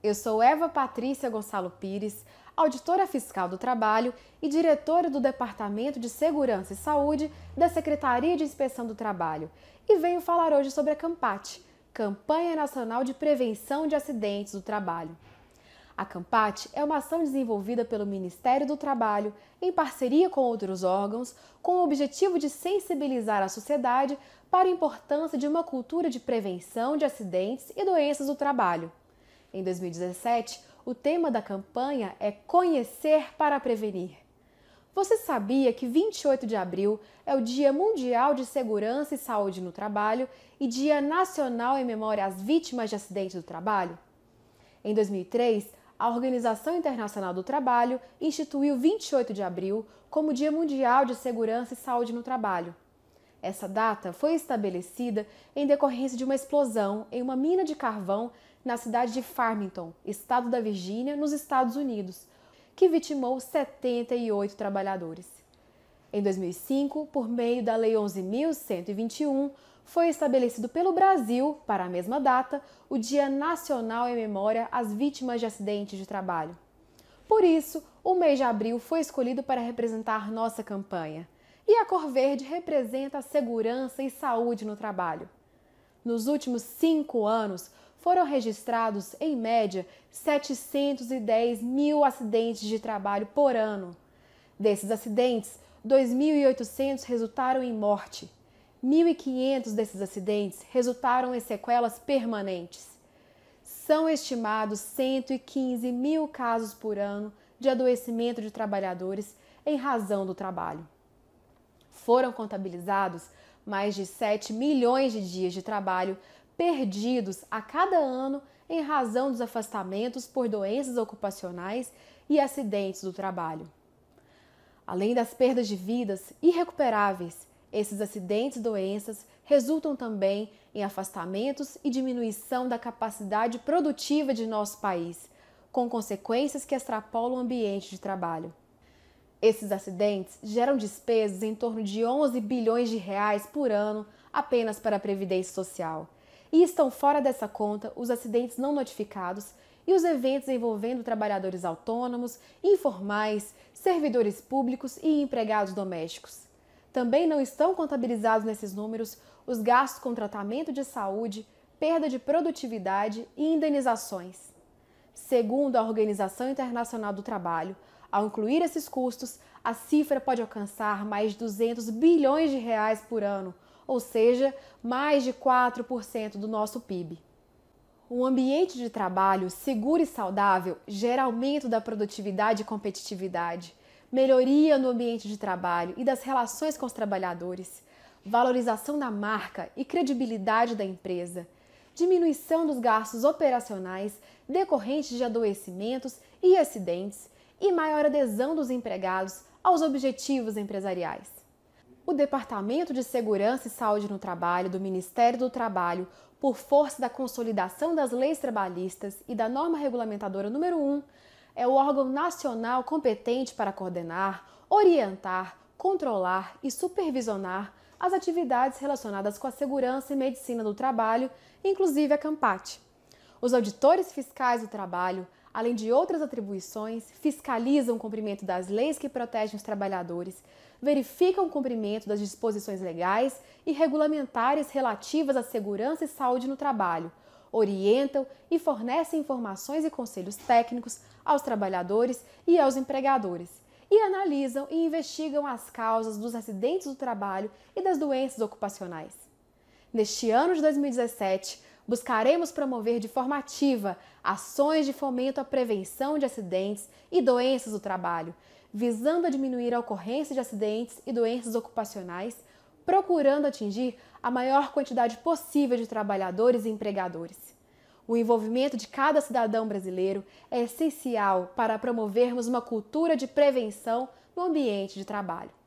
Eu sou Eva Patrícia Gonçalo Pires, auditora fiscal do Trabalho e diretora do Departamento de Segurança e Saúde da Secretaria de Inspeção do Trabalho, e venho falar hoje sobre a CAMPAT, Campanha Nacional de Prevenção de Acidentes do Trabalho. A CAMPAT é uma ação desenvolvida pelo Ministério do Trabalho, em parceria com outros órgãos, com o objetivo de sensibilizar a sociedade para a importância de uma cultura de prevenção de acidentes e doenças do trabalho. Em 2017, o tema da campanha é Conhecer para Prevenir. Você sabia que 28 de abril é o Dia Mundial de Segurança e Saúde no Trabalho e Dia Nacional em Memória às Vítimas de Acidentes do Trabalho? Em 2003, a Organização Internacional do Trabalho instituiu 28 de abril como Dia Mundial de Segurança e Saúde no Trabalho. Essa data foi estabelecida em decorrência de uma explosão em uma mina de carvão na cidade de Farmington, estado da Virgínia, nos Estados Unidos, que vitimou 78 trabalhadores. Em 2005, por meio da Lei 11.121, foi estabelecido pelo Brasil, para a mesma data, o Dia Nacional em Memória às Vítimas de Acidentes de Trabalho. Por isso, o mês de abril foi escolhido para representar nossa campanha. E a cor verde representa a segurança e saúde no trabalho. Nos últimos cinco anos, foram registrados, em média, 710 mil acidentes de trabalho por ano. Desses acidentes, 2.800 resultaram em morte. 1.500 desses acidentes resultaram em sequelas permanentes. São estimados 115 mil casos por ano de adoecimento de trabalhadores em razão do trabalho. Foram contabilizados mais de 7 milhões de dias de trabalho perdidos a cada ano em razão dos afastamentos por doenças ocupacionais e acidentes do trabalho. Além das perdas de vidas irrecuperáveis, esses acidentes e doenças resultam também em afastamentos e diminuição da capacidade produtiva de nosso país, com consequências que extrapolam o ambiente de trabalho. Esses acidentes geram despesas em torno de 11 bilhões de reais por ano apenas para a previdência social e estão fora dessa conta os acidentes não notificados e os eventos envolvendo trabalhadores autônomos, informais, servidores públicos e empregados domésticos. Também não estão contabilizados nesses números os gastos com tratamento de saúde, perda de produtividade e indenizações. Segundo a Organização Internacional do Trabalho, ao incluir esses custos, a cifra pode alcançar mais de 200 bilhões de reais por ano, ou seja, mais de 4% do nosso PIB. Um ambiente de trabalho seguro e saudável gera aumento da produtividade e competitividade, melhoria no ambiente de trabalho e das relações com os trabalhadores, valorização da marca e credibilidade da empresa, diminuição dos gastos operacionais decorrentes de adoecimentos e acidentes e maior adesão dos empregados aos objetivos empresariais o Departamento de Segurança e Saúde no Trabalho do Ministério do Trabalho, por força da consolidação das leis trabalhistas e da norma regulamentadora número 1, é o órgão nacional competente para coordenar, orientar, controlar e supervisionar as atividades relacionadas com a segurança e medicina do trabalho, inclusive a CAMPAT. Os auditores fiscais do trabalho além de outras atribuições, fiscalizam o cumprimento das leis que protegem os trabalhadores, verificam o cumprimento das disposições legais e regulamentares relativas à segurança e saúde no trabalho, orientam e fornecem informações e conselhos técnicos aos trabalhadores e aos empregadores, e analisam e investigam as causas dos acidentes do trabalho e das doenças ocupacionais. Neste ano de 2017, buscaremos promover de forma ativa ações de fomento à prevenção de acidentes e doenças do trabalho, visando a diminuir a ocorrência de acidentes e doenças ocupacionais, procurando atingir a maior quantidade possível de trabalhadores e empregadores. O envolvimento de cada cidadão brasileiro é essencial para promovermos uma cultura de prevenção no ambiente de trabalho.